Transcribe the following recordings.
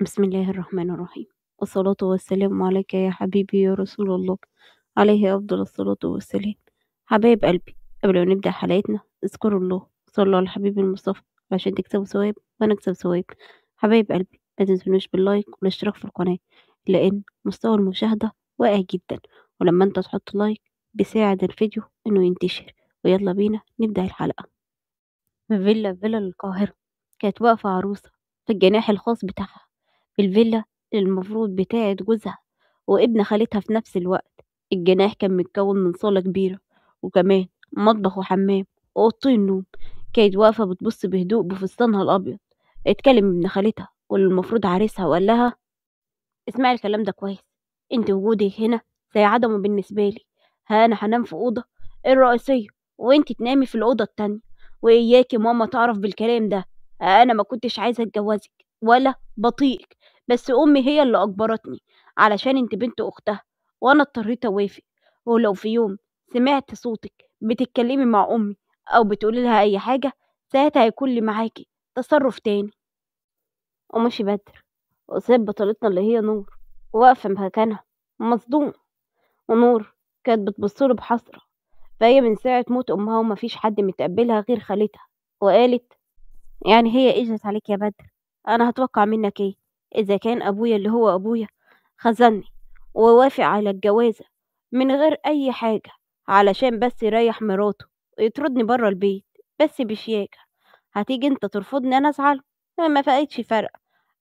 بسم الله الرحمن الرحيم والصلاة والسلام عليك يا حبيبي يا رسول الله عليه أفضل الصلاة والسلام حبايب قلبي قبل ما نبدأ حلقتنا اذكروا الله صلوا على الحبيب المصطفى عشان تكسبوا ثواب وأنا أكسب ثواب حبايب قلبي ما تنسونوش باللايك والاشتراك في القناة لأن مستوى المشاهدة واقع جدا ولما انت تحط لايك بيساعد الفيديو انه ينتشر ويلا بينا نبدأ الحلقة في فيلا فيلا القاهرة كانت واقفة عروسة في الجناح الخاص بتاعها في الفيلا المفروض بتاعة جوزها وابن خالتها في نفس الوقت الجناح كان متكون من صالة كبيرة وكمان مطبخ وحمام وأوضتين نوم كانت واقفة بتبص بهدوء بفستانها الأبيض اتكلم ابن خالتها واللي المفروض عريسها وقال لها اسمعي الكلام ده كويس انت وجودي هنا زي عدمه بالنسبة لي ها أنا هنام في أوضة الرئيسية وانت تنامي في الأوضة التانية وإياكي ماما تعرف بالكلام ده أنا ما كنتش عايزة أتجوزك ولا بطيئك بس أمي هي اللي أجبرتني علشان أنت بنت أختها وأنا اضطريت أوافق ولو في يوم سمعت صوتك بتتكلمي مع أمي أو بتقولي لها أي حاجة ساعتها هيكون لي معاكي تصرف تاني ومشي بدر وساب بطلتنا اللي هي نور واقفة مكانها مصدوم ونور كانت بتبصله بحسرة فهي من ساعة موت أمها ومفيش حد متقبلها غير خالتها وقالت يعني هي اجت عليك يا بدر أنا هتوقع منك ايه إذا كان أبويا اللي هو أبويا خزني ووافق على الجوازة من غير أي حاجة علشان بس يريح مراته ويطردني بره البيت بس بشياكة هتيجي انت ترفضني أنا أزعل ما فقتش فرق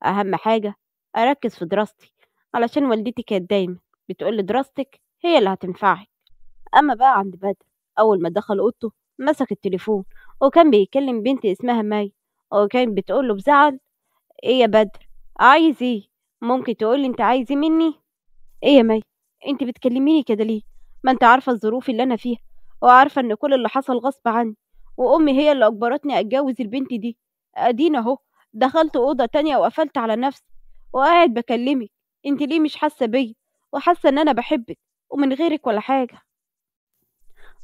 أهم حاجة أركز في دراستي علشان والدتي كانت دايما بتقول دراستك هي اللي هتنفعك أما بقى عند بدر أول ما دخل أوضته مسك التليفون وكان بيكلم بنت اسمها مي وكان بتقوله بزعل إيه يا بدر عايز ايه ممكن تقولي انت عايز ايه مني ايه يا مي انت بتكلميني كده ليه ما انت عارفه الظروف اللي انا فيها وعارفه ان كل اللي حصل غصب عني وامي هي اللي اجبرتني اتجوز البنت دي ادينا اهو دخلت اوضه تانية وقفلت على نفسي وقاعد بكلمك انت ليه مش حاسه بيا وحاسه ان انا بحبك ومن غيرك ولا حاجه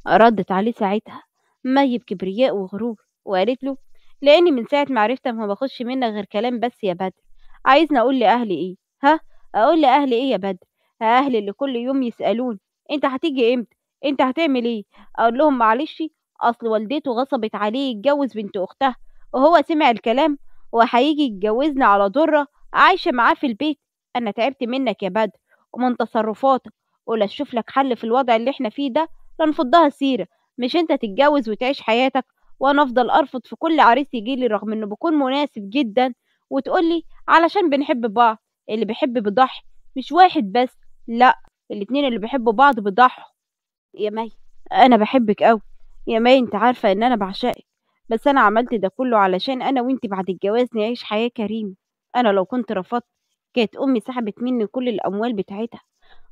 ردت عليه ساعتها مي بكبرياء وغرور وقالت له لاني من ساعه ما عرفت ما باخدش منك غير كلام بس يا بدر عايزني أقول لأهلي إيه ها أقول لأهلي إيه يا بدر أهلي اللي كل يوم يسألوني أنت هتيجي إمتى أنت هتعمل إيه أقول لهم معلش أصل والدته غصبت عليه يتجوز بنت أختها وهو سمع الكلام وهيجي يتجوزني على ضرة عايشة معاه في البيت أنا تعبت منك يا بدر ومن تصرفاتك ولا تشوف لك حل في الوضع اللي إحنا فيه ده لنفضها سيرة مش أنت تتجوز وتعيش حياتك وأنا أفضل أرفض في كل عريس يجيلي رغم إنه بيكون مناسب جدا وتقول لي علشان بنحب بعض اللي بيحب بيضحي مش واحد بس لا الاتنين اللي بيحبوا بعض بيضحوا يا مي انا بحبك قوي يا مي انت عارفه ان انا بعشقك بس انا عملت ده كله علشان انا وانت بعد الجواز نعيش حياه كريمه انا لو كنت رفضت كانت امي سحبت مني كل الاموال بتاعتها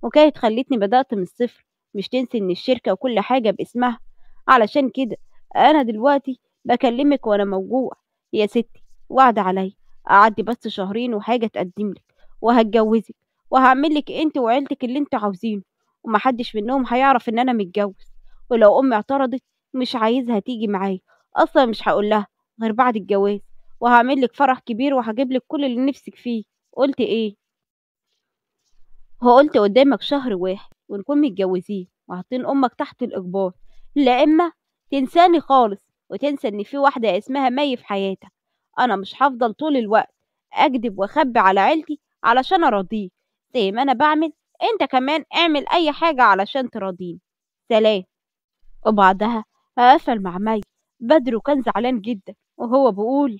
وكانت خلتني بدات من الصفر مش تنسي ان الشركه وكل حاجه باسمها علشان كده انا دلوقتي بكلمك وانا موجوع يا ستي وعد عليا أعدي بس شهرين وحاجة تقدم لك وهتجوزك وهعمل لك أنت وعيلتك اللي أنت عاوزينه ومحدش منهم هيعرف إن أنا متجوز ولو أمي اعترضت مش عايزها تيجي معايا أصلا مش هقولها غير بعد الجواز وهعمل لك فرح كبير وهجيب لك كل اللي نفسك فيه قلت إيه هو قلت قدامك شهر واحد ونكون متجوزين وحاطين أمك تحت الإجبار لا إما تنساني خالص وتنسى إن في واحدة اسمها مي في حياتك أنا مش هفضل طول الوقت أكدب وأخبي على عيلتي علشان أراضيك زي ما أنا بعمل أنت كمان اعمل أي حاجة علشان تراضيني سلام وبعدها قفل مع مي بدر وكان زعلان جدا وهو بيقول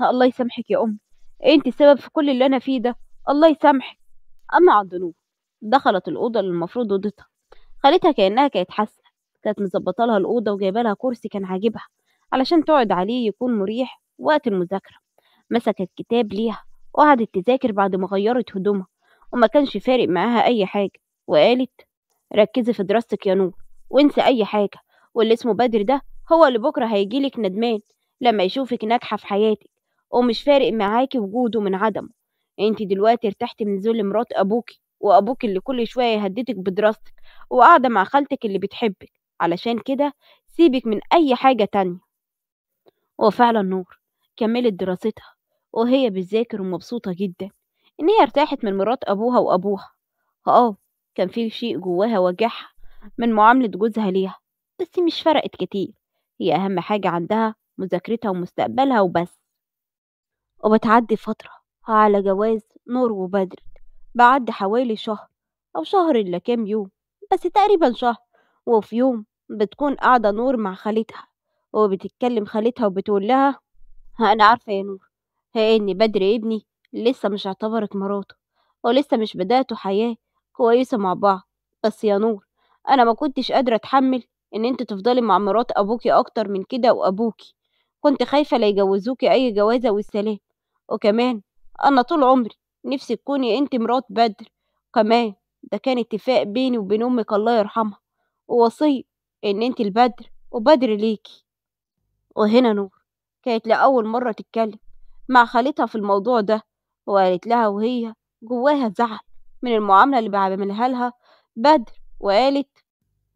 الله يسامحك يا أمي أنت السبب في كل اللي أنا فيه ده الله يسامحك أما عبد النور دخلت الأوضة اللي المفروض أوضتها خالتها كأنها كانت حاسة كانت مظبطة لها الأوضة وجايبة لها كرسي كان عاجبها علشان تقعد عليه يكون مريح وقت المذاكرة مسكت كتاب ليها وقعدت تذاكر بعد ما غيرت هدومها وما كانش فارق معاها أي حاجة وقالت ركزي في دراستك يا نور وانسي أي حاجة واللي اسمه بدر ده هو اللي بكرة هيجيلك ندمان لما يشوفك ناجحة في حياتك ومش فارق معاكي وجوده من عدمه انت دلوقتي ارتحتي من ذل مرات أبوكي وأبوك اللي كل شوية يهددك بدراستك وقاعدة مع خالتك اللي بتحبك علشان كده سيبك من أي حاجة تانية وفعلا نور كملت دراستها وهي بتذاكر ومبسوطة جدا إن هي ارتاحت من مرات أبوها وأبوها آه كان في شيء جواها وجعها من معاملة جوزها ليها بس مش فرقت كتير هي أهم حاجة عندها مذاكرتها ومستقبلها وبس وبتعدي فترة على جواز نور وبدر بعد حوالي شهر أو شهر إلا كام يوم بس تقريبا شهر وفي يوم بتكون قاعدة نور مع خالتها وبتتكلم خالتها وبتقول لها ها أنا عارفة يا نور ها إيه إن بدر ابني لسه مش اعتبرك مراته ولسه مش بدأتوا حياة كويسة مع بعض بس يا نور أنا ما كنتش قادرة أتحمل إن أنت تفضلي مع مرات أبوكي أكتر من كده وأبوكي كنت خايفة لا يجوزوكي أي جوازة والسلام وكمان أنا طول عمري نفسي تكوني أنت مرات بدر كمان ده كان اتفاق بيني وبين أمك الله يرحمها ووصية إن أنت البدر وبدر ليكي وهنا نور كانت لأول مرة تتكلم مع خالتها في الموضوع ده وقالت لها وهي جواها زعل من المعاملة اللي بيعملها لها بدر وقالت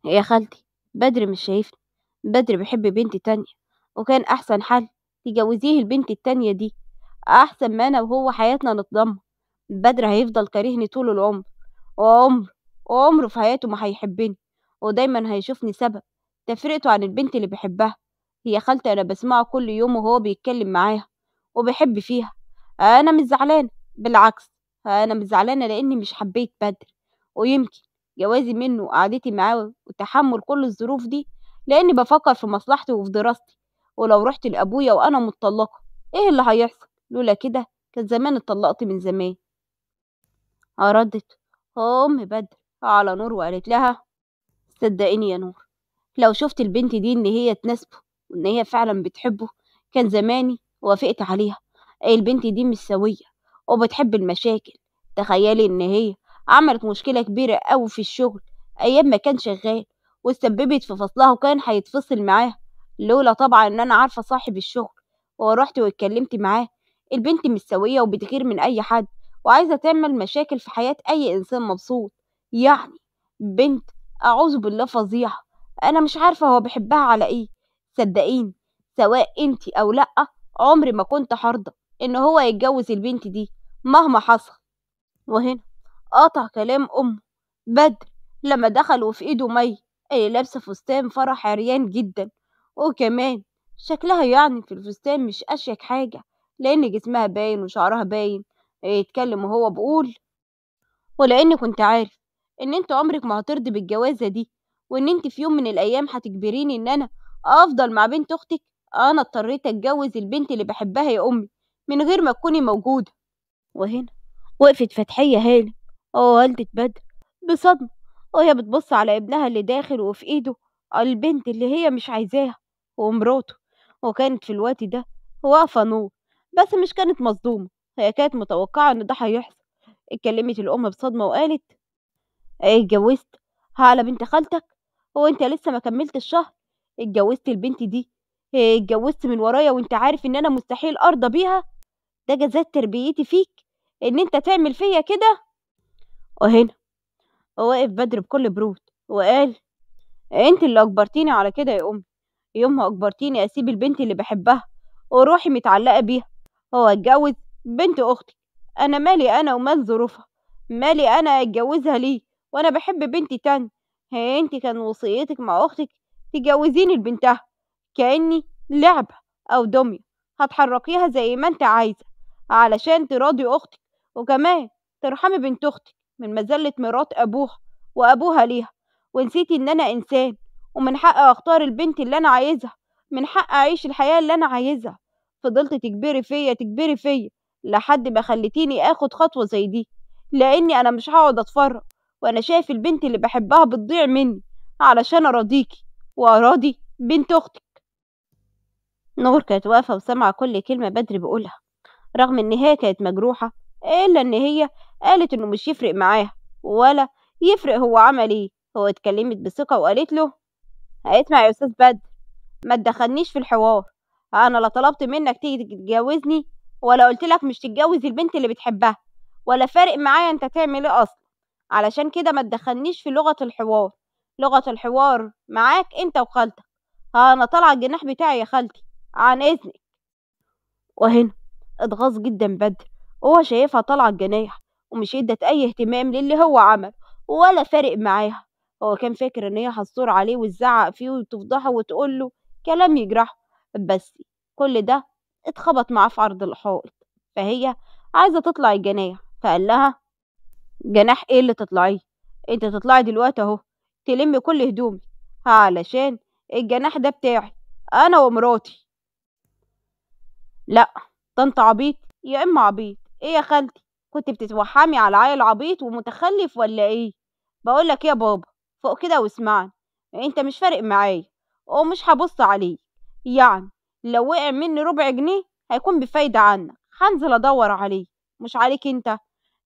يا خالتي بدر مش شايفني بدر بيحب بنت تانية وكان أحسن حل تجوزيه البنت التانية دي أحسن ما أنا وهو حياتنا نتضمن بدر هيفضل كارهني طول العمر وعمر وعمره في حياته ما هيحبني ودايما هيشوفني سبب تفرقته عن البنت اللي بيحبها هي خالتي أنا بسمعه كل يوم وهو بيتكلم معاها وبيحب فيها أنا مش زعلانة بالعكس أنا مش زعلانة لأني مش حبيت بدر ويمكن جوازي منه وقعدتي معاه وتحمل كل الظروف دي لأني بفكر في مصلحتي وفي دراستي ولو رحت لأبويا وأنا متطلقة إيه اللي هيحصل لولا كده كان زمان اتطلقت من زمان أردت أم بدر على نور وقالت لها صدقيني يا نور لو شفت البنت دي إن هي تناسبه وإن هي فعلا بتحبه كان زماني وافقت عليها إيه، البنت دي مش سوية وبتحب المشاكل تخيلي إن هي عملت مشكلة كبيرة أوي في الشغل أيام ما كان شغال واستببت في فصلها وكان هيتفصل معاها لولا طبعا إن أنا عارفة صاحب الشغل ورحت واتكلمت معاه البنت مش سوية وبتغير من أي حد وعايزة تعمل مشاكل في حياة أي إنسان مبسوط يعني بنت أعوذ بالله فظيعة أنا مش عارفة هو بيحبها على إيه صدقيني سواء انت او لأ عمري ما كنت هرضى إن هو يتجوز البنت دي مهما حصل وهنا قطع كلام أمه بدر لما دخل وفي إيده مي اللي لابسة فستان فرح عريان جدا وكمان شكلها يعني في الفستان مش أشيك حاجة لأن جسمها باين وشعرها باين آه، يتكلم وهو بقول ولأني كنت عارف إن أنت عمرك ما هترضي بالجوازة دي وإن أنت في يوم من الأيام هتجبريني إن أنا افضل مع بنت اختك انا اضطريت اتجوز البنت اللي بحبها يا امي من غير ما تكوني موجوده وهنا وقفت فتحيه هانم ووالده بدر بصدمه وهي بتبص على ابنها اللي داخل وفي ايده البنت اللي هي مش عايزاها ومراته وكانت في الوقت ده واقفه نور بس مش كانت مصدومه هي كانت متوقعه ان ده هيحصل اتكلمت الام بصدمه وقالت ايه اتجوزت على بنت خالتك وانت لسه ما كملت الشهر اتجوزت البنت دي آه، اتجوزت من ورايا وانت عارف ان انا مستحيل ارضى بيها ده جزاء تربيتي فيك ان انت تعمل فيا كده وهنا واقف بدر بكل برود وقال انت اللي اجبرتيني على كده يا امي يوم ما اجبرتيني اسيب البنت اللي بحبها وروحي متعلقه بيها هو اتجوز بنت اختي انا مالي انا ومال ظروفها مالي انا اتجوزها ليه وانا بحب بنتي تاني هي إيه، انت كان وصيتك مع اختك تجوزيني لبنتها كأني لعبة أو دمية هتحركيها زي ما انت عايزة علشان تراضي أختك وكمان ترحمي بنت أختك من مذلة مرات أبوها وأبوها ليها ونسيتي إن أنا إنسان ومن حقي أختار البنت اللي أنا عايزها من حق أعيش الحياة اللي أنا عايزها فضلت تكبري فيا تكبري فيا لحد ما خليتيني آخد خطوة زي دي لأني أنا مش هقعد أتفرج وأنا شايف البنت اللي بحبها بتضيع مني علشان أراضيكي وأراضي بنت أختك نور كانت واقفة وسامعة كل كلمة بدر بيقولها رغم إن هي كانت مجروحة إلا إن هي قالت إنه مش يفرق معاها ولا يفرق هو عمل إيه هو اتكلمت بثقة وقالت له اسمع يا أستاذ بدر ما تدخلنيش في الحوار أنا لا طلبت منك تيجي تتجوزني ولا قلت لك مش تتجوز البنت اللي بتحبها ولا فارق معايا أنت تعمل إيه أصلا علشان كده ما تدخلنيش في لغة الحوار لغة الحوار معاك أنت وخالتك أنا طالعة الجناح بتاعي يا خالتي عن إذنك وهنا اتغاظ جدا بدر وهو شايفها طالعة الجناح ومش ادت أي اهتمام للي هو عمل ولا فارق معاها هو كان فاكر إن هي هتصور عليه وتزعق فيه وتفضحه وتقول له كلام يجرحه بس كل ده اتخبط معاه في عرض الحائط فهي عايزة تطلع الجناح فقال لها جناح ايه اللي تطلعيه انت تطلعي دلوقتي اهو تلم كل هدومي علشان الجناح ده بتاعي أنا ومراتي لأ ده أنت عبيط يا إما عبيط إيه يا خالتي كنت بتتوحمي على عيل عبيط ومتخلف ولا إيه بقولك يا بابا فوق كده واسمعني أنت مش فارق معايا ومش هبص عليه يعني لو وقع مني ربع جنيه هيكون بفايدة عنك هنزل أدور عليه مش عليك أنت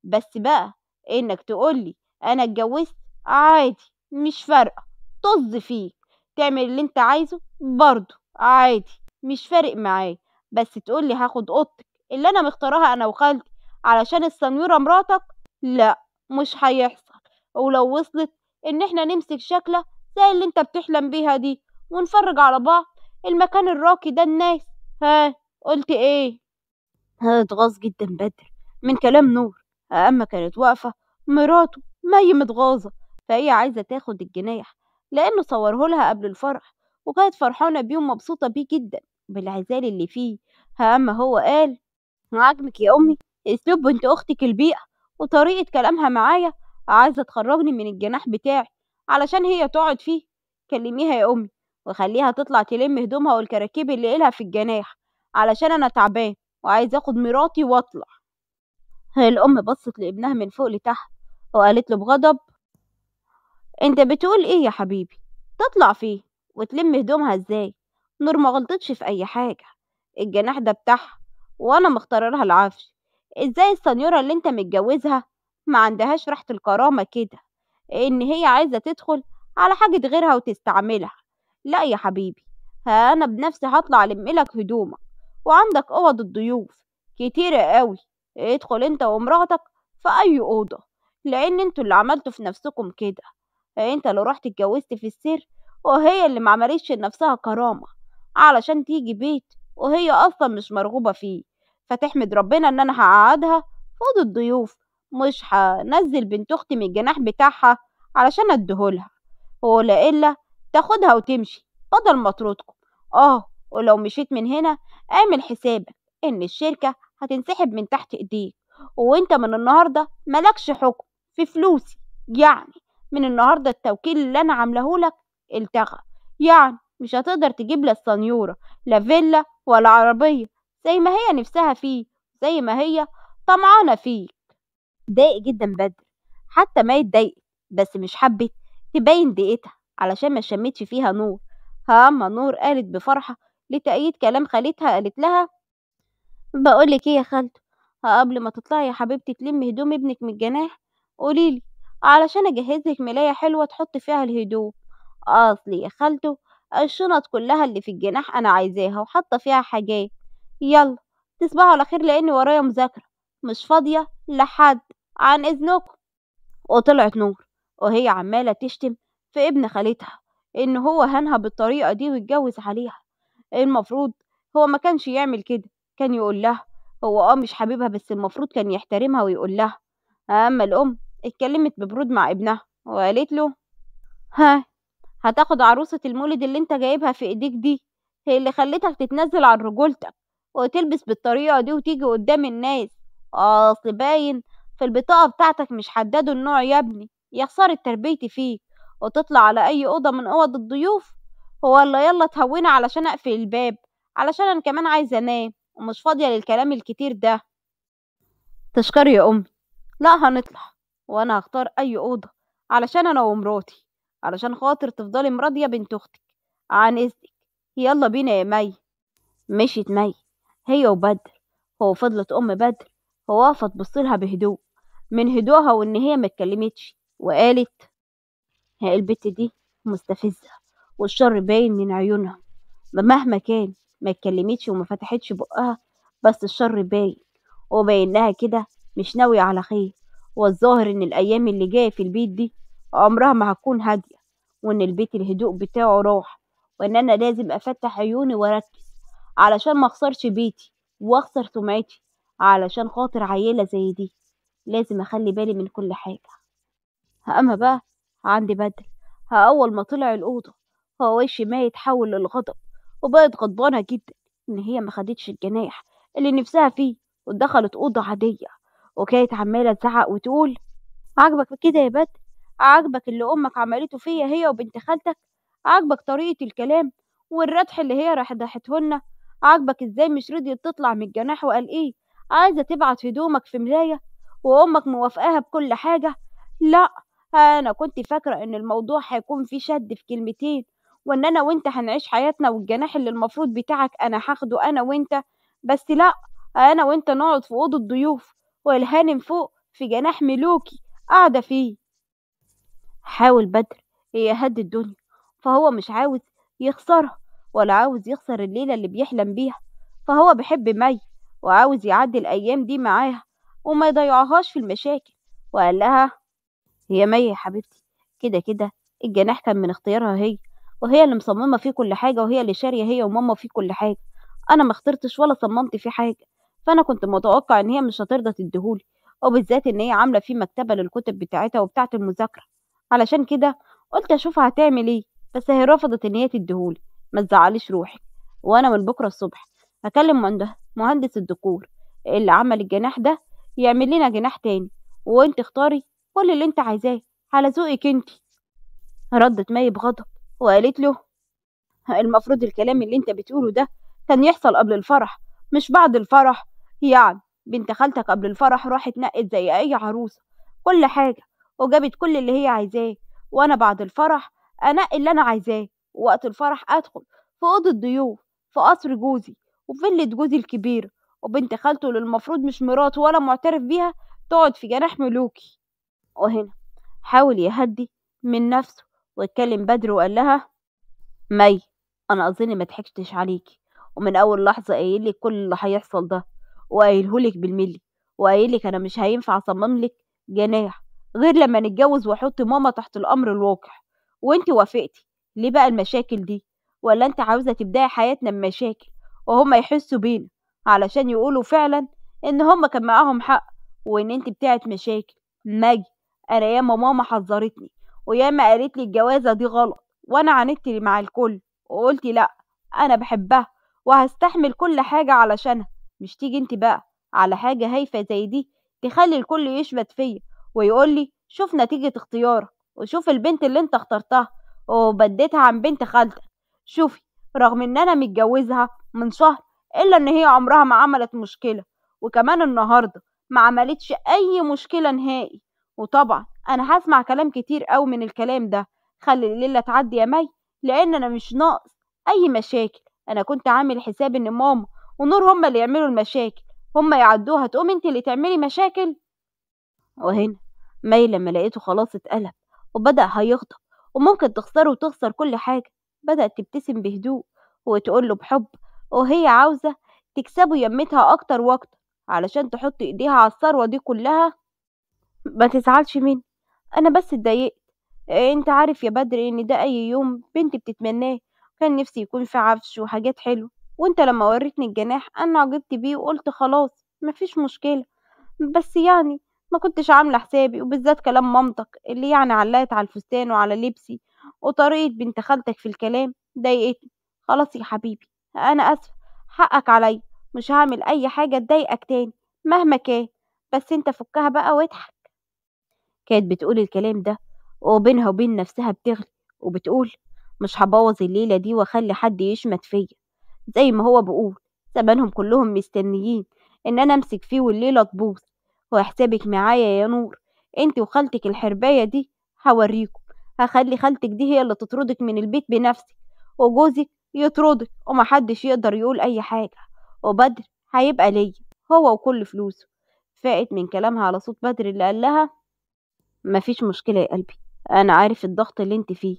بس بقى إنك تقولي أنا اتجوزت عادي مش فارقة طز فيه تعمل اللي انت عايزه برضه عادي مش فارق معايا بس تقولي هاخد اوضتك اللي انا مختارها انا وخالتي علشان السنيورة مراتك لا مش هيحصل ولو وصلت ان احنا نمسك شكلة زي اللي انت بتحلم بيها دي ونفرج على بعض المكان الراقي ده الناس ها قلت ايه اتغاظ جدا بدر من كلام نور اما كانت واقفة مراته ما متغاظة فهي عايزة تاخد الجناح لأنه صوره لها قبل الفرح وكانت فرحانة بيه ومبسوطة بيه جدا بالعزال اللي فيه أما هو قال عجبك يا أمي أسلوب بنت أختك البيئة وطريقة كلامها معايا عايزة تخرجني من الجناح بتاعي علشان هي تقعد فيه كلميها يا أمي وخليها تطلع تلم هدومها والكراكيب اللي إلها في الجناح علشان أنا تعبان وعايز أخد مراتي وأطلع الأم بصت لابنها من فوق لتحت وقالت له بغضب انت بتقول ايه يا حبيبي تطلع فيه وتلم هدومها ازاي نور ما غلطتش في اي حاجة الجناح ده بتاعها وانا مختارلها العفش ازاي السنيورة اللي انت متجوزها ما عندهاش راحة الكرامة كده ان هي عايزة تدخل على حاجة غيرها وتستعملها لا يا حبيبي ها انا بنفسي هطلع الملك هدومك وعندك اوض الضيوف كتيرة قوي ادخل انت ومراتك في اي اوضة لان انتوا اللي عملتوا في نفسكم كده انت لو رحت اتجوزت في السر وهي اللي معملتش لنفسها كرامة علشان تيجي بيت وهي أصلا مش مرغوبة فيه فتحمد ربنا إن أنا هقعدها فوض الضيوف مش هنزل بنت أختي من الجناح بتاعها علشان أديهولها ولا إلا تاخدها وتمشي بدل ما تردكم آه ولو مشيت من هنا اعمل حسابك إن الشركة هتنسحب من تحت إيديك وإنت من النهاردة ملكش حكم في فلوسي يعني من النهارده التوكيل اللي انا عاملاه لك التغى يعني مش هتقدر تجيب لا السنيوره لا فيلا ولا عربيه زي ما هي نفسها فيه زي ما هي طمعانه فيك ضايق جدا بدر حتى ما يتضايق بس مش حبت تبين دقيقتها علشان ما شمتش فيها نور ها أما نور قالت بفرحة لتأييد كلام خالتها قالت لها بقولك ايه يا خالته قبل ما تطلعي يا حبيبتي تلمي هدوم ابنك من الجناح قوليلي علشان أجهزلك ملاية حلوة تحطي فيها الهدوم، أصلي يا خالته الشنط كلها اللي في الجناح أنا عايزاها وحاطة فيها حاجات، يلا تصبحوا على خير لأني ورايا مذاكرة مش فاضية لحد عن إذنكم، وطلعت نور وهي عمالة تشتم في ابن خالتها إن هو هانها بالطريقة دي واتجوز عليها، المفروض هو ما كانش يعمل كده كان يقول لها هو اه مش حبيبها بس المفروض كان يحترمها ويقول لها أما الأم اتكلمت ببرود مع ابنها وقالت له ها هتاخد عروسة المولد اللي انت جايبها في ايديك دي هي اللي خلتك تتنزل عن رجولتك وتلبس بالطريقة دي وتيجي قدام الناس اصل باين في البطاقة بتاعتك مش حددوا النوع يا ابني يا خسارة تربيتي فيك وتطلع على اي اوضة من اوض الضيوف هو اللي يلا تهوني علشان اقفل الباب علشان انا كمان عايزة انام ومش فاضية للكلام الكتير ده تشكري يا امي لا هنطلع وانا هختار اي اوضه علشان انا ومراتي علشان خاطر تفضلي مراضيه بنت اختك عن اذنك يلا بينا يا مي مشيت مي هي وبدر هو فضلت ام بدر هو وقفت بهدوء من هدوءها وان هي متكلمتش وقالت هي البت دي مستفزه والشر باين من عيونها مهما كان ما اتكلمتش وما فتحتش بقها بس الشر باين وباينها كده مش ناوية على خير والظاهر إن الأيام اللي جاية في البيت دي عمرها ما هتكون هادية وإن البيت الهدوء بتاعه راح وإن أنا لازم أفتح عيوني وأركز علشان ما أخسرش بيتي وأخسر سمعتي علشان خاطر عيلة زي دي لازم أخلي بالي من كل حاجة أما بقى عندي بدل أول ما طلع الأوضة هو وشي ما يتحول للغضب وبقت غضبانة جدا إن هي ما خدتش الجناح اللي نفسها فيه ودخلت أوضة عادية وكانت عمالة تزعق وتقول عاجبك كده يا بت عاجبك اللي أمك عملته فيا هي وبنت خالتك عاجبك طريقة الكلام والردح اللي هي راحت ضحته لنا عاجبك ازاي مش رضيت تطلع من الجناح وقال ايه عايزة تبعت هدومك في ملاية وأمك موافقاها بكل حاجة لأ أنا كنت فاكرة إن الموضوع هيكون فيه شد في كلمتين وإن أنا وإنت هنعيش حياتنا والجناح اللي المفروض بتاعك أنا هاخده أنا وإنت بس لأ أنا وإنت نقعد في أوضة ضيوف والهانم فوق في جناح ملوكي قاعدة فيه حاول بدر يهد الدنيا فهو مش عاوز يخسرها ولا عاوز يخسر الليلة اللي بيحلم بيها فهو بيحب مي وعاوز يعدي الأيام دي معاها وما يضيعهاش في المشاكل وقال لها هي مي يا حبيبتي كده كده الجناح كان من اختيارها هي وهي اللي مصممة فيه كل حاجة وهي اللي شارية هي وماما فيه كل حاجة أنا ما اخترتش ولا صممت فيه حاجة فانا كنت متوقع ان هي مش هترضى تديهولي وبالذات ان هي عامله فيه مكتبه للكتب بتاعتها وبتاعه المذاكره علشان كده قلت اشوفها هتعمل ايه بس هي رفضت ان هي تديهولي ما تزعليش روحك وانا من بكره الصبح هكلم مهندس الديكور اللي عمل الجناح ده يعمل لنا جناح تاني وانت اختاري كل اللي انت عايزاه على ذوقك انت ردت مي بغضب وقالت له المفروض الكلام اللي انت بتقوله ده كان يحصل قبل الفرح مش بعد الفرح يعني بنت خالتك قبل الفرح راحت نقت زي أي عروسة كل حاجة وجابت كل اللي هي عايزاه وأنا بعد الفرح أنقي اللي أنا عايزاه ووقت الفرح أدخل في أوضة ضيوف في قصر جوزي وفيلة جوزي الكبيرة وبنت خالته اللي المفروض مش مراته ولا معترف بيها تقعد في جناح ملوكي وهنا حاول يهدي من نفسه واتكلم بدر وقال لها مي أنا أظن ما ضحكتش عليكي ومن أول لحظة قايل لك كل اللي هيحصل ده وقايلهولك بالملي وقايلك انا مش هينفع اصمم جناح غير لما نتجوز واحط ماما تحت الامر الواقع وانت وافقتي ليه بقى المشاكل دي ولا انت عاوزه تبداي حياتنا بمشاكل وهما يحسوا بينا علشان يقولوا فعلا ان هما كان معاهم حق وان انت بتاعت مشاكل ماجي انا ياما ماما حذرتني وياما قالت لي الجوازه دي غلط وانا عاندت مع الكل وقلت لا انا بحبها وهستحمل كل حاجه علشانها مش تيجي انت بقى على حاجة هايفة زي دي تخلي الكل يشبت فيا ويقولي شوف نتيجة اختيارك وشوف البنت اللي انت اخترتها وبديتها عن بنت خالتك شوفي رغم ان انا متجوزها من شهر الا ان هي عمرها ما عملت مشكلة وكمان النهاردة ما عملتش اي مشكلة نهائي وطبعا انا هسمع كلام كتير قوي من الكلام ده خلي الليلة تعدي يا مي لان انا مش ناقص اي مشاكل انا كنت عامل حساب ان ماما ونور هما اللي يعملوا المشاكل هما يعدوها تقوم انت اللي تعملي مشاكل وهنا مي لما لقيته خلاص اتقلب وبدأ هيغضب وممكن تخسره وتخسر كل حاجة بدأت تبتسم بهدوء وتقول له بحب وهي عاوزة تكسبه يمتها أكتر وأكتر علشان تحط إيديها على الثروة دي كلها ما تزعلش مني أنا بس اتضايقت إيه، انت عارف يا بدر ان ده اي يوم بنتي بتتمناه كان نفسي يكون في عفش وحاجات حلوه وانت لما وريتني الجناح انا عجبت بيه وقلت خلاص مفيش مشكلة بس يعني ما كنتش عاملة حسابي وبالذات كلام مامتك اللي يعني علقت على الفستان وعلى لبسي وطريقة بنت خالتك في الكلام ضايقتني خلاص يا حبيبي انا اسف حقك عليا مش هعمل اي حاجة تضايقك تاني مهما كان بس انت فكها بقى واضحك كانت بتقول الكلام ده وبينها وبين نفسها بتغلي وبتقول مش هبوظ الليلة دي واخلي حد يشمت فيا زي ما هو بيقول سبانهم كلهم مستنيين إن أنا أمسك فيه والليلة تبوظ وحسابك معايا يا نور انت وخالتك الحرباية دي هوريكم هخلي خالتك دي هي اللي تطردك من البيت بنفسك وجوزك يطردك ومحدش يقدر يقول أي حاجة وبدر هيبقى ليا هو وكل فلوسه فاقت من كلامها على صوت بدر اللي قال لها مفيش مشكلة يا قلبي أنا عارف الضغط اللي انت فيه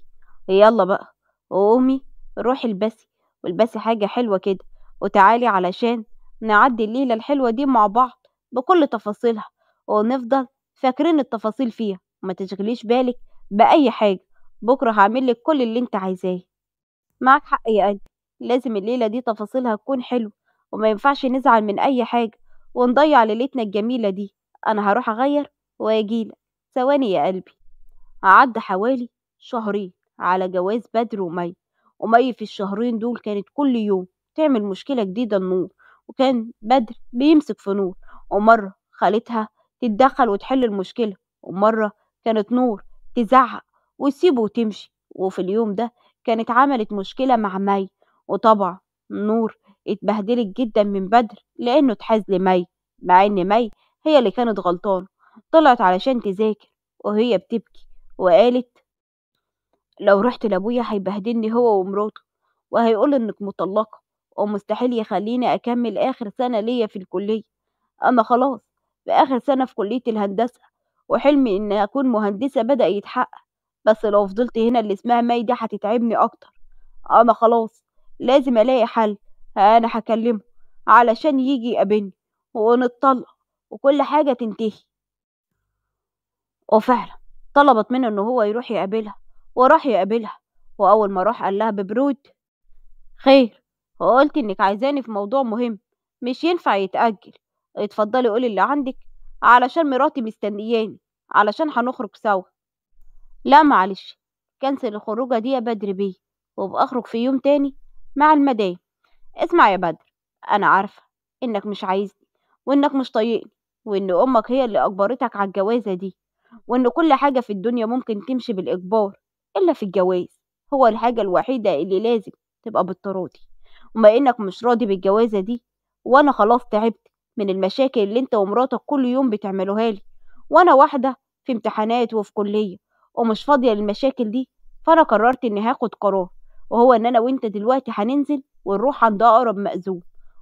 يلا بقى وقومي روحي البسي والبسي حاجة حلوة كده وتعالي علشان نعدي الليلة الحلوة دي مع بعض بكل تفاصيلها ونفضل فاكرين التفاصيل فيها وما تشغليش بالك بأي حاجة بكرة هعملك كل اللي انت عايزاه معك حق يا قلبي لازم الليلة دي تفاصيلها تكون حلوة وما ينفعش نزعل من أي حاجة ونضيع ليلتنا الجميلة دي أنا هروح أغير وأجيلك ثواني يا قلبي عدى حوالي شهرين على جواز بدر ومي ومي في الشهرين دول كانت كل يوم تعمل مشكلة جديدة لنور وكان بدر بيمسك في نور ومرة خالتها تتدخل وتحل المشكلة ومرة كانت نور تزعق وتسيبه وتمشي وفي اليوم ده كانت عملت مشكلة مع مي وطبعا نور اتبهدلت جدا من بدر لأنه اتحاز لمي مع إن مي هي اللي كانت غلطانة طلعت علشان تذاكر وهي بتبكي وقالت لو رحت لابويا هيبهدلني هو ومراته وهيقول انك مطلقة ومستحيل يخليني اكمل اخر سنة ليا في الكلية انا خلاص في اخر سنة في كلية الهندسة وحلمي ان اكون مهندسة بدأ يتحقق بس لو فضلت هنا اللي اسمها ماي دي هتتعبني اكتر انا خلاص لازم الاقي حل انا هكلمه علشان يجي يقابلني ونتطلق وكل حاجة تنتهي وفعلا طلبت منه ان هو يروح يقابلها وراح يقابلها وأول ما راح قال لها ببرود خير وقلت إنك عايزاني في موضوع مهم مش ينفع يتأجل اتفضلي قولي اللي عندك علشان مراتي مستنياني علشان هنخرج سوا لا معلش كنسل الخروجة دي يا بدر بيه وبأخرج في يوم تاني مع المدام اسمع يا بدر أنا عارفة إنك مش عايزني وإنك مش طايقني وإن أمك هي اللي أجبرتك على الجوازة دي وإن كل حاجة في الدنيا ممكن تمشي بالإجبار إلا في الجواز هو الحاجة الوحيدة اللي لازم تبقى بالتراضي وما إنك مش راضي بالجوازة دي وأنا خلاص تعبت من المشاكل اللي أنت ومراتك كل يوم بتعملوها لي وأنا واحدة في امتحانات وفي كلية ومش فاضية للمشاكل دي فأنا قررت إني هاخد قرار وهو إن أنا وأنت دلوقتي هننزل ونروح عند أقرب مأذون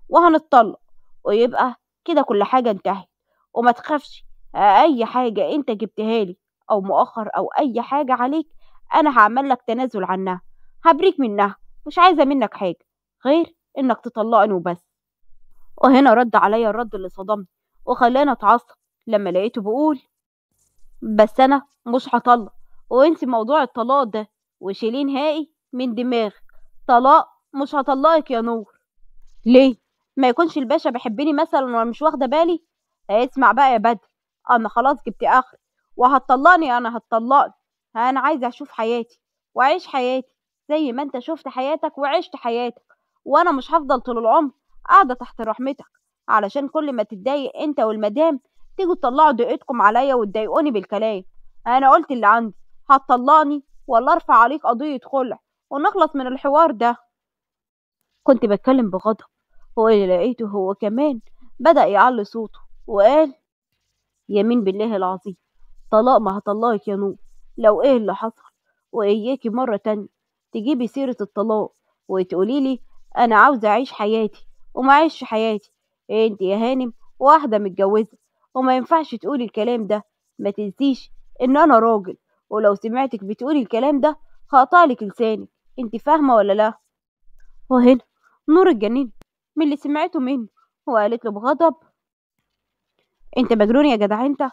وهنتطلق ويبقى كده كل حاجة انتهت وما تخافش أي حاجة أنت جبتها لي أو مؤخر أو أي حاجة عليك أنا هعمل لك تنازل عنها هبريك منها مش عايزة منك حاجة غير إنك تطلقني وبس وهنا رد عليا الرد اللي صدمني وخلاني أتعصب لما لقيته بيقول بس أنا مش هطلق وانسي موضوع الطلاق ده وشيليه نهائي من دماغك طلاق مش هطلقك يا نور ليه ما يكونش الباشا بيحبني مثلا وانا مش واخده بالي اسمع بقى يا بدر انا خلاص جبت اخر وهتطلقني انا هتطلقني انا عايزه اشوف حياتي واعيش حياتي زي ما انت شفت حياتك وعشت حياتك وانا مش هفضل طول العمر قاعده تحت رحمتك علشان كل ما تتضايق انت والمدام تيجوا تطلعوا دقيقتكم عليا وتضايقوني بالكلام انا قلت اللي عندي هتطلعني ولا ارفع عليك قضيه خلع ونخلص من الحوار ده كنت بتكلم بغضب واللي لقيته هو كمان بدأ يعلي صوته وقال يمين بالله العظيم طلاق ما هطلقك يا نور لو ايه اللي حصل واياكي مرة تانية تجيبي سيرة الطلاق وتقوليلي انا عاوزة اعيش حياتي ومعيش حياتي انت يا هانم واحدة متجوزة وما ينفعش تقولي الكلام ده ما تنسيش ان انا راجل ولو سمعتك بتقولي الكلام ده هقطعلك لسانك انت فاهمة ولا لا وهنا نور الجنين من اللي سمعته مني وقالت له بغضب انت مجنون يا جدع انت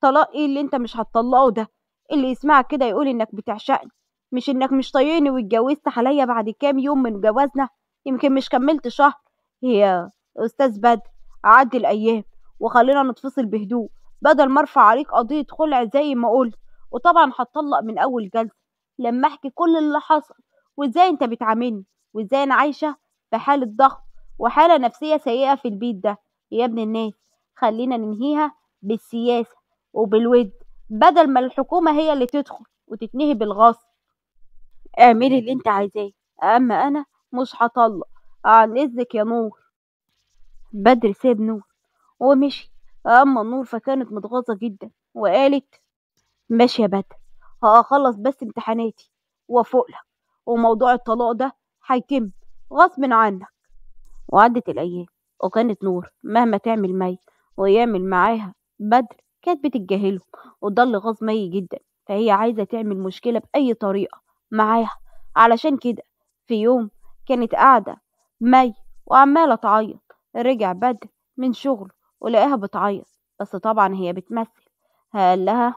طلاق ايه اللي انت مش هتطلقه ده اللي يسمعك كده يقول انك بتعشقني مش انك مش طايقني واتجوزت عليا بعد كام يوم من جوازنا يمكن مش كملت شهر يا استاذ بدر عدي الايام وخلينا نتفصل بهدوء بدل ما ارفع عليك قضيه خلع زي ما قلت وطبعا هتطلق من اول جلسه لما احكي كل اللي حصل وازاي انت بتعاملني وازاي انا عايشه في حاله ضغط وحاله نفسيه سيئه في البيت ده يا ابن الناس خلينا ننهيها بالسياسه وبالود بدل ما الحكومة هي اللي تدخل وتتنهي بالغصب اعملي اللي انت عايزاه اما انا مش هطلق عن اذنك يا نور بدر ساب نور ومشي اما نور فكانت متغاظة جدا وقالت ماشي يا بدر هخلص بس امتحاناتي وافوق لك وموضوع الطلاق ده هيتم غصب عنك وعدت الايام وكانت نور مهما تعمل مي ويعمل معاها بدر كانت بتتجاهله وده اللي غاظ مي جدا فهي عايزة تعمل مشكلة بأي طريقة معاها علشان كده في يوم كانت قاعدة مي وعمالة تعيط رجع بدر من شغله ولقاها بتعيط بس طبعا هي بتمثل قال لها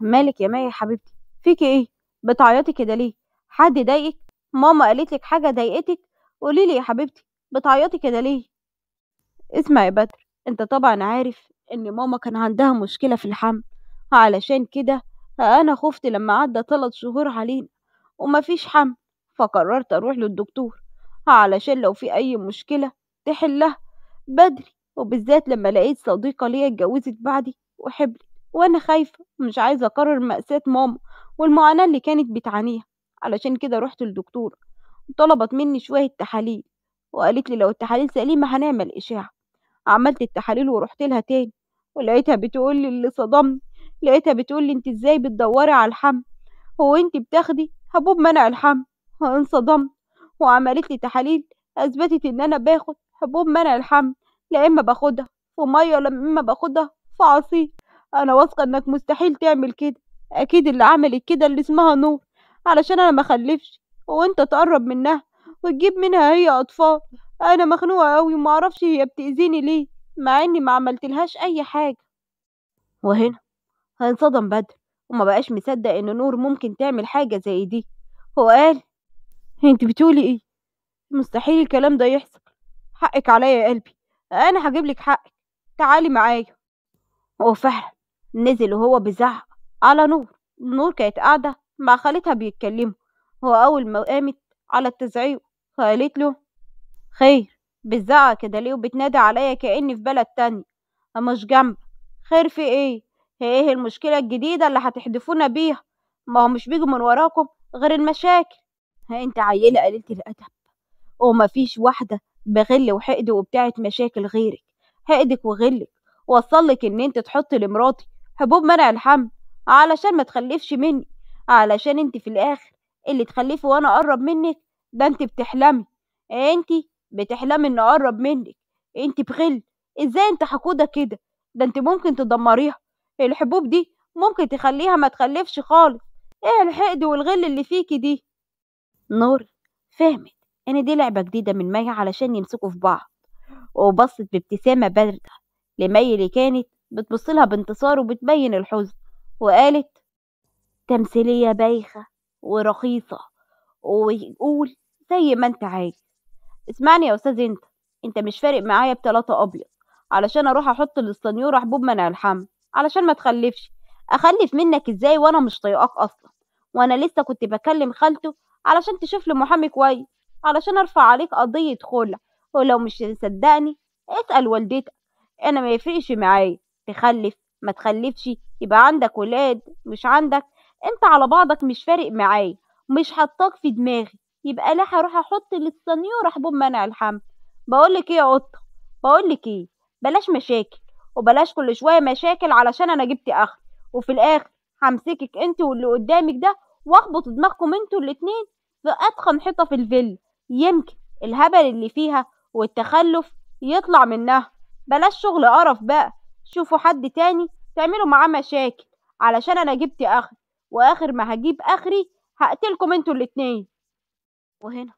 مالك يا مي يا حبيبتي فيكي ايه بتعيطي كده ليه حد ضايقك ماما قالت لك حاجه ضايقتك قولي لي يا حبيبتي بتعيطي كده ليه اسمع يا بدر انت طبعا عارف إن ماما كان عندها مشكلة في الحمل علشان كده أنا خفت لما عدى ثلاث شهور علينا ومفيش حمل فقررت أروح للدكتور علشان لو في أي مشكلة تحلها بدري وبالذات لما لقيت صديقة ليا اتجوزت بعدي وحبلي وأنا خايفة ومش عايزة أكرر مأساة ماما والمعاناة اللي كانت بتعانيها علشان كده رحت للدكتورة وطلبت مني شوية تحاليل وقالت لي لو التحاليل سليمة هنعمل إشاعة عملت التحاليل ورحت لها تاني ولقيتها بتقول لي اللي صدمني لقيتها بتقول لي انت ازاي بتدوري على الحمل هو انت بتاخدي حبوب منع الحمل انصدمت وعملت لي تحاليل اثبتت ان انا باخد حبوب منع الحمل لا اما باخدها في ميه ولا اما باخدها في عصير انا واثقه انك مستحيل تعمل كده اكيد اللي عملت كده اللي اسمها نور علشان انا ما خلفش وانت تقرب منها وتجيب منها هي اطفال انا مخنوقه قوي ومعرفش هي بتاذيني ليه مع إني ما عملتلهاش أي حاجة وهنا هينصدم بدر وما بقاش مصدق إن نور ممكن تعمل حاجة زي دي هو قال انت بتقولي ايه مستحيل الكلام ده يحصل حقك عليا يا قلبي انا هجيبلك حقك تعالي معايا وفعلا نزل وهو بيزعق على نور نور كانت قاعدة مع خالتها بيتكلموا هو أول ما قامت على التزعيق فقالت له خير بتزعق كده ليه وبتنادي عليا كأني في بلد تاني مش جنب خير في ايه هي ايه المشكلة الجديدة اللي هتحدفونا بيها ما هو مش بيجوا من وراكم غير المشاكل ها انت عيلة قليلة الأدب ومفيش واحدة بغل وحقد وبتاعت مشاكل غيرك حقدك وغلك وصلك ان انت تحطي لمراتي حبوب منع الحمل علشان ما تخلفش مني علشان انت في الاخر اللي تخلفي وانا اقرب منك ده انت بتحلمي إيه انت بتحلمي انه أقرب منك انت بغل ازاي انت حقودة كده ده انت ممكن تدمريها الحبوب دي ممكن تخليها ما تخلفش خالص ايه الحقد والغل اللي فيكي دي نور فهمت ان دي لعبة جديدة من مي علشان يمسكوا في بعض وبصت بابتسامة باردة لمي اللي كانت بتبصلها بانتصار وبتبين الحزن وقالت تمثيلية بايخة ورخيصة ويقول زي ما انت عايز اسمعني يا استاذ انت انت مش فارق معايا بتلاتة ابيض علشان اروح احط للسنيوره حبوب منع الحمل علشان ما تخلفش اخلف منك ازاي وانا مش طايقاك اصلا وانا لسه كنت بكلم خالته علشان تشوف له محامي كويس علشان ارفع عليك قضية خلع ولو مش مصدقني اسأل والدتك انا ما يفرقش معايا تخلف ما تخلفش يبقى عندك ولاد مش عندك انت على بعضك مش فارق معايا مش حطاك في دماغي يبقى لا هروح احط للصينيه وراح بوم منع الحمل بقول لك ايه يا قطه بقول لك ايه بلاش مشاكل وبلاش كل شويه مشاكل علشان انا جبت اخ وفي الاخر همسكك انت واللي قدامك ده واخبط دماغكم انتوا الاتنين في اتخن حيطه في الفيلا يمكن الهبل اللي فيها والتخلف يطلع منها بلاش شغل قرف بقى شوفوا حد تاني تعملوا معاه مشاكل علشان انا جبت اخر واخر ما هجيب اخري هقتلكم انتوا الاتنين وهنا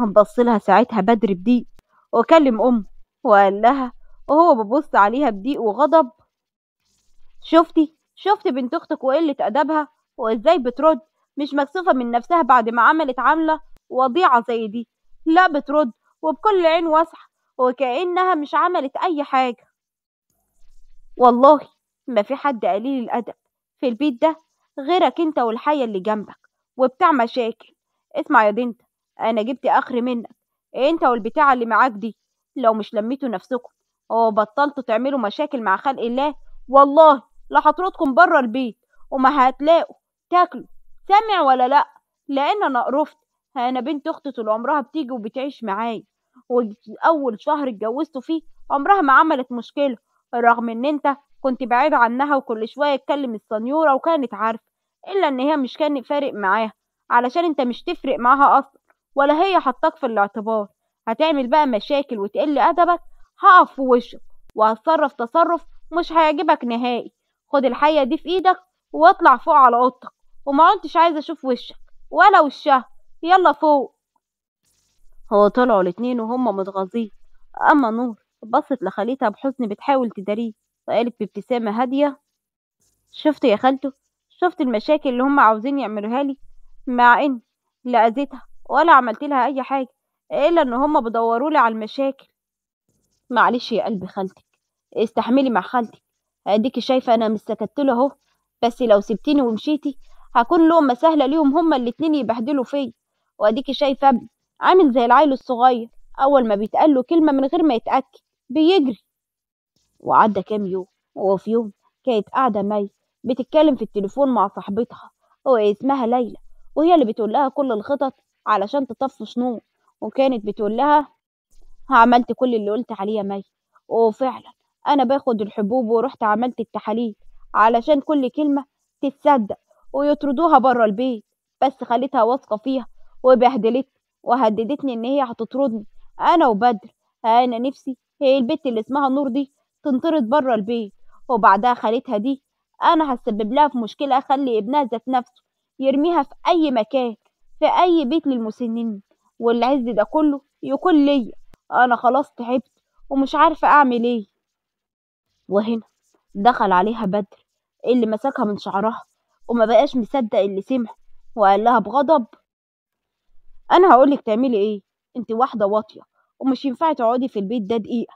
هنبصلها ساعتها بدري بضيق وكلم أمه وقال لها وهو ببص عليها بضيق وغضب شفتي شفتي بنت أختك وقلة أدبها وإزاي بترد مش مكسوفة من نفسها بعد ما عملت عاملة وضيعة زي دي لا بترد وبكل عين واسعة وكأنها مش عملت أي حاجة والله ما في حد قليل الأدب في البيت ده غيرك انت والحية اللي جنبك وبتاع مشاكل اسمع يا بنت انا جبت اخر منك انت والبتاعة اللي معاك دي لو مش لميتوا نفسكم وبطلتوا تعملوا مشاكل مع خلق الله والله لا هطردكم بره البيت وما هتلاقوا تاكلوا سامع ولا لا لان انا قرفت انا بنت اختي طول عمرها بتيجي وبتعيش معايا واول شهر اتجوزتوا فيه عمرها ما عملت مشكله رغم ان انت كنت بعيد عنها وكل شويه اتكلم السنيوره وكانت عارفه الا ان هي مش كان فارق معاها علشان انت مش تفرق معاها اصلا ولا هي حطاك في الاعتبار هتعمل بقى مشاكل وتقل أدبك هقف في وشك وهتصرف تصرف مش هيعجبك نهائي خد الحية دي في ايدك واطلع فوق على اوضتك وما عدتش عايز اشوف وشك ولا وشها يلا فوق هو طلعوا الاتنين وهما متغاظين اما نور بصت لخالتها بحزن بتحاول تداريه وقالت بابتسامة هادية شفت يا خالته شفت المشاكل اللي هما عاوزين يعملوها لي مع ان لا اذيتها ولا عملت لها اي حاجه الا ان هما بدوروا لي على المشاكل معلش يا قلب خالتك استحملي مع خالتك اديكي شايفه انا مش له اهو بس لو سبتيني ومشيتي هكون لقمه سهله ليهم هما الاتنين يبهدلوا فيا واديكي شايفه ابني عامل زي العيل الصغير اول ما بيتقال له كلمه من غير ما يتاكد بيجري وعدى كام يوم وفي يوم كانت قاعده مي بتتكلم في التليفون مع صاحبتها واسمها ليلى وهي اللي بتقول لها كل الخطط علشان تطفش نور وكانت بتقول لها عملت كل اللي قلت عليه يا مي وفعلا أنا باخد الحبوب ورحت عملت التحاليل علشان كل كلمة تتصدق ويطردوها بره البيت بس خليتها واثقة فيها وبهدلتني وهددتني إن هي هتطردني أنا وبدر أنا نفسي هي البت اللي اسمها نور دي تنطرد بره البيت وبعدها خالتها دي أنا هسبب لها في مشكلة أخلي ابنها ذات نفسه يرميها في أي مكان في أي بيت للمسنين والعز ده كله يكون ليا أنا خلاص تعبت ومش عارفة أعمل إيه وهنا دخل عليها بدر اللي مسكها من شعرها وما بقاش مصدق اللي سمع وقال لها بغضب أنا هقولك تعملي إيه أنت واحدة واطية ومش ينفع تقعدي في البيت ده دقيقة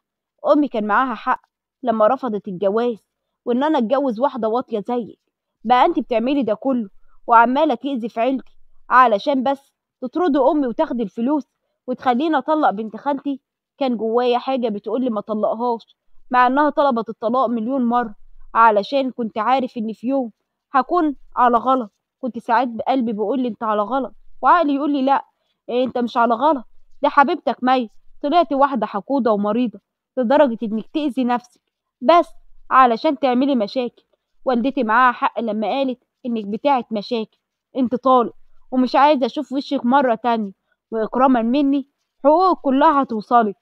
أمي كان معاها حق لما رفضت الجواز وإن أنا أتجوز واحدة واطية زيك بقى أنت بتعملي ده كله وعمالة تأذي في عيلتي علشان بس تطردي امي وتاخدي الفلوس وتخليني اطلق بنت خالتي كان جوايا حاجه بتقول لي ما طلقهاش مع انها طلبت الطلاق مليون مره علشان كنت عارف ان في يوم هكون على غلط كنت ساعات بقلبي بقول لي انت على غلط وعقلي يقول لي لا إيه انت مش على غلط ده حبيبتك مي طلعتي واحده حقوده ومريضه لدرجه انك تاذي نفسك بس علشان تعملي مشاكل والدتي معاها حق لما قالت انك بتاعت مشاكل انت طالق ومش عايز أشوف وشك مرة تانية وإكراما مني حقوقك كلها هتوصلك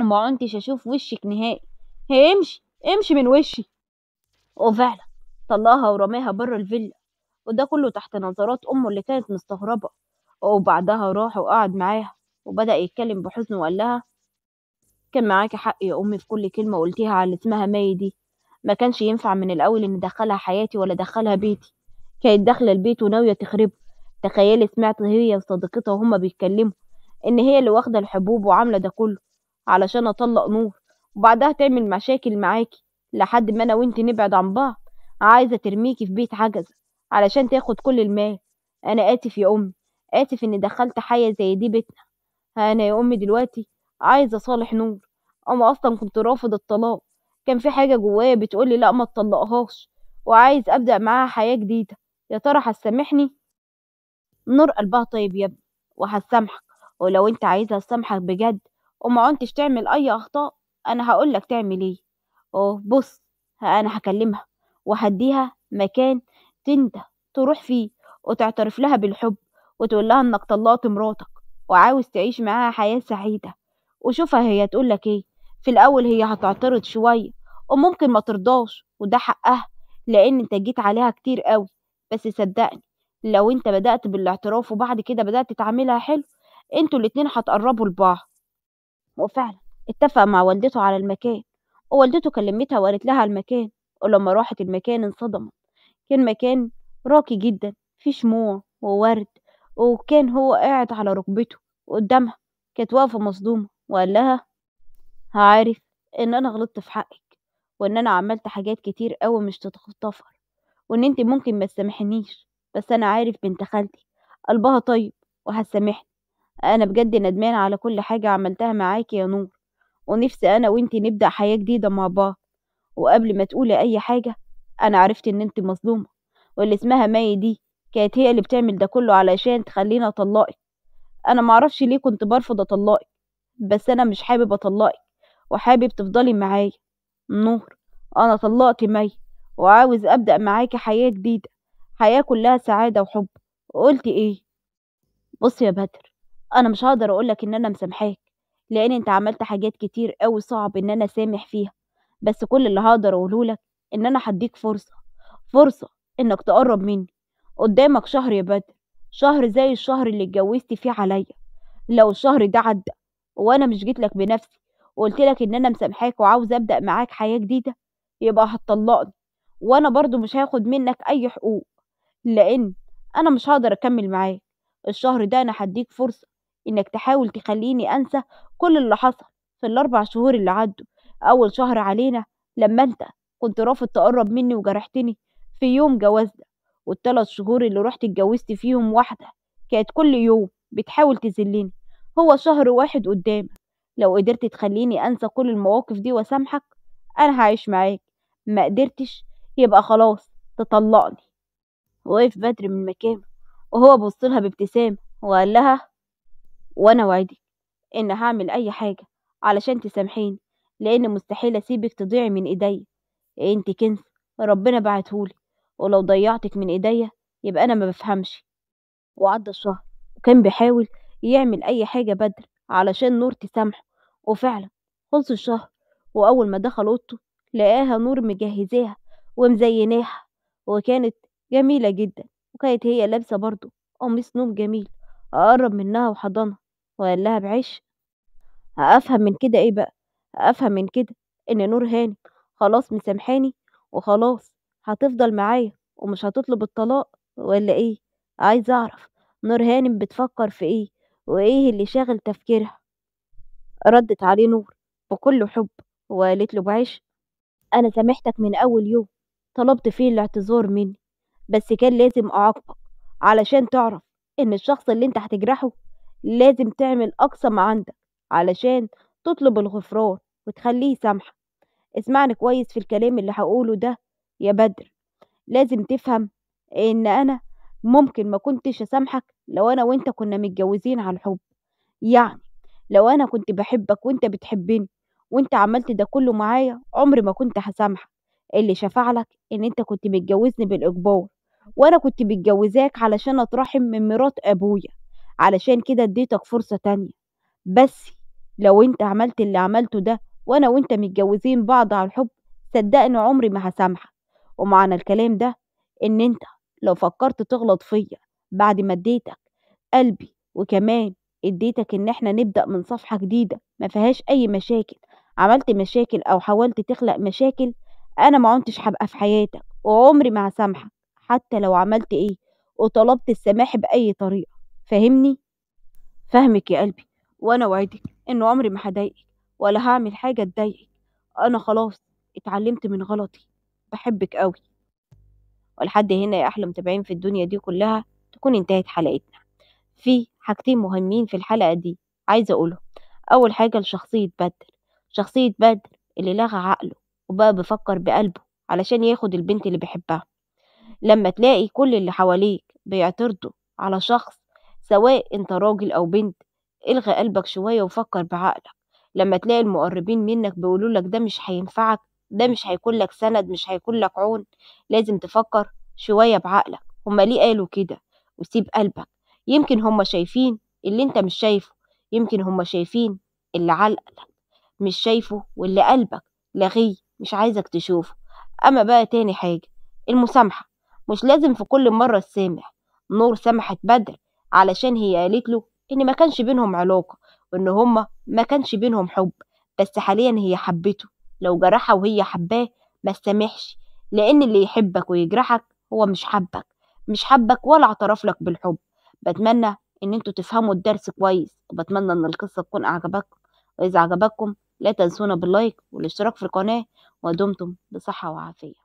وما عنتش أشوف وشك نهائي هي امشي امشي من وشي وفعلا طلقها ورماها بره الفيلا وده كله تحت نظرات أمه اللي كانت مستغربة وبعدها راح وقعد معاها وبدأ يتكلم بحزن وقال لها كان معاكي حق يا أمي في كل كلمة قلتيها على اسمها ماي دي ما كانش ينفع من الأول إن دخلها حياتي ولا دخلها بيتي كانت داخلة البيت وناوية تخربه تخيلي سمعت هي وصديقتها وهما بيتكلموا إن هي اللي واخدة الحبوب وعاملة ده كله علشان أطلق نور وبعدها تعمل مشاكل معاكي لحد ما أنا وإنتي نبعد عن بعض عايزة ترميكي في بيت عجز علشان تاخد كل المال أنا آسف يا أمي آسف إني دخلت حياة زي دي بيتنا أنا يا أمي دلوقتي عايزة صالح نور أما أصلا كنت رافض الطلاق كان في حاجة جوايا بتقولي لأ ما تطلقهاش وعايز أبدأ معاها حياة جديدة يا ترى هتسامحني نور قلبها طيب يا ابني وهتسامحك ولو انت عايزة اسامحك بجد وما عنتش تعمل اي اخطاء انا هقولك تعمل ايه اه بص انا هكلمها وهديها مكان انت تروح فيه وتعترف لها بالحب وتقول لها انك طلقت مراتك وعاوز تعيش معاها حياة سعيدة وشوفها هي لك ايه في الاول هي هتعترض شوية وممكن ما ترضاش وده حقها لان انت جيت عليها كتير قوي بس صدقني لو انت بدأت بالاعتراف وبعد كده بدأت تعملها حلو انتوا الاتنين هتقربوا لبعض وفعلا اتفق مع والدته على المكان ووالدته كلمتها وقالت لها المكان ولما راحت المكان انصدمت كان مكان راقي جدا فيه شموع وورد وكان هو قاعد على ركبته قدامها كانت واقفة مصدومة وقال لها عارف ان انا غلطت في حقك وان انا عملت حاجات كتير قوي مش تتغفر وان انت ممكن ما تسامحنيش بس أنا عارف بنت خالتي قلبها طيب وهتسامحني أنا بجد ندمان على كل حاجة عملتها معاكي يا نور ونفسي أنا وإنتي نبدأ حياة جديدة مع بعض وقبل ما تقولي أي حاجة أنا عرفت إن إنتي مظلومة واللي اسمها ماي دي كانت هي اللي بتعمل ده كله علشان تخلينا أطلقك أنا معرفش ليه كنت برفض أطلقك بس أنا مش حابب أطلقك وحابب تفضلي معايا نور أنا طلقت مي وعاوز أبدأ معاكي حياة جديدة حياة كلها سعادة وحب وقلت إيه بص يا بدر أنا مش هقدر أقولك إن أنا مسامحاك لأن أنت عملت حاجات كتير أوي صعب إن أنا سامح فيها بس كل اللي هقدر أقولهولك إن أنا هديك فرصة فرصة إنك تقرب مني قدامك شهر يا بدر شهر زي الشهر اللي اتجوزتي فيه عليا لو الشهر ده عدى وأنا مش جيتلك بنفسي وقلتلك إن أنا مسامحاك وعاوز أبدأ معاك حياة جديدة يبقى هتطلقني وأنا برضو مش هاخد منك أي حقوق لأن أنا مش هقدر أكمل معاك الشهر ده أنا هديك فرصة إنك تحاول تخليني أنسى كل اللي حصل في الأربع شهور اللي عدوا أول شهر علينا لما أنت كنت رافض تقرب مني وجرحتني في يوم جوازنا والتلات شهور اللي رحت اتجوزت فيهم واحدة كانت كل يوم بتحاول تذلني هو شهر واحد قدامك لو قدرت تخليني أنسى كل المواقف دي وأسامحك أنا هعيش معاك ما قدرتش يبقى خلاص تطلقني وقف بدر من مكانه وهو بصلها بابتسامة وقال لها وأنا وعدك إن هعمل أي حاجة علشان تسامحيني لأن مستحيل أسيبك تضيعي من ايدي أنت كنز ربنا بعتهولي ولو ضيعتك من إيديا يبقى أنا ما بفهمش وعدى الشهر وكان بيحاول يعمل أي حاجة بدر علشان نور تسامحه وفعلا خلص الشهر وأول ما دخل أوضته لقاها نور مجهزاها ومزيناها وكانت جميلة جدا وكانت هي لابسة برضه قميص نوم جميل أقرب منها وحضنها وقال لها بعيش هأفهم من كده إيه بقى هأفهم من كده إن نور هاني خلاص مسامحاني وخلاص هتفضل معايا ومش هتطلب الطلاق ولا إيه عايز أعرف نور هاني بتفكر في إيه وإيه اللي شاغل تفكيرها ردت عليه نور بكل حب وقالت له بعيش أنا سامحتك من أول يوم طلبت فيه الاعتذار مني بس كان لازم أعاقبك علشان تعرف إن الشخص اللي أنت هتجرحه لازم تعمل أقصى ما عندك علشان تطلب الغفران وتخليه يسامحك اسمعني كويس في الكلام اللي هقوله ده يا بدر لازم تفهم إن أنا ممكن ما كنتش أسامحك لو أنا وأنت كنا متجوزين على الحب يعني لو أنا كنت بحبك وأنت بتحبني وأنت عملت ده كله معايا عمري ما كنت هسامحك اللي شفعلك إن أنت كنت متجوزني بالإجبار وانا كنت متجوزاك علشان اترحم من مرات ابويا علشان كده اديتك فرصة تانية بس لو انت عملت اللي عملته ده وانا وانت متجوزين بعض على الحب صدقني عمري ما هسامحك ومعنى الكلام ده ان انت لو فكرت تغلط فيا بعد ما اديتك قلبي وكمان اديتك ان احنا نبدأ من صفحة جديدة ما فيهاش اي مشاكل عملت مشاكل او حاولت تخلق مشاكل انا ما عنتش هبقى في حياتك وعمري ما هسامحك حتى لو عملت ايه وطلبت السماح بأي طريقة فاهمني؟ فهمك يا قلبي وأنا وعدك إن عمري ما هضايقك ولا هعمل حاجة تضايقك أنا خلاص اتعلمت من غلطي بحبك قوي ولحد هنا يا أحلى متابعين في الدنيا دي كلها تكون انتهت حلقتنا في حاجتين مهمين في الحلقة دي عايزة أقولهم أول حاجة لشخصية بدر شخصية بدر اللي لغى عقله وبقى بفكر بقلبه علشان ياخد البنت اللي بيحبها لما تلاقي كل اللي حواليك بيعترضوا على شخص سواء انت راجل او بنت الغي قلبك شوية وفكر بعقلك لما تلاقي المقربين منك بيقولولك ده مش هينفعك ده مش هيكون لك سند مش هيكون لك عون لازم تفكر شوية بعقلك هما ليه قالوا كده وسيب قلبك يمكن هما شايفين اللي انت مش شايفه يمكن هما شايفين اللي قلبك مش شايفه واللي قلبك لغي مش عايزك تشوفه أما بقى تاني حاجة المسامحة مش لازم في كل مرة تسامح نور سمحت بدر علشان هي قالت له إن ما كانش بينهم علاقة وإن هما ما كانش بينهم حب بس حاليا هي حبته لو جرحها وهي حباه ما تسامحش لأن اللي يحبك ويجرحك هو مش حبك مش حبك ولا اعترف لك بالحب بتمنى إن انتوا تفهموا الدرس كويس وبتمنى إن القصة تكون أعجبتكم وإذا عجبتكم لا تنسونا باللايك والاشتراك في القناة ودمتم بصحة وعافية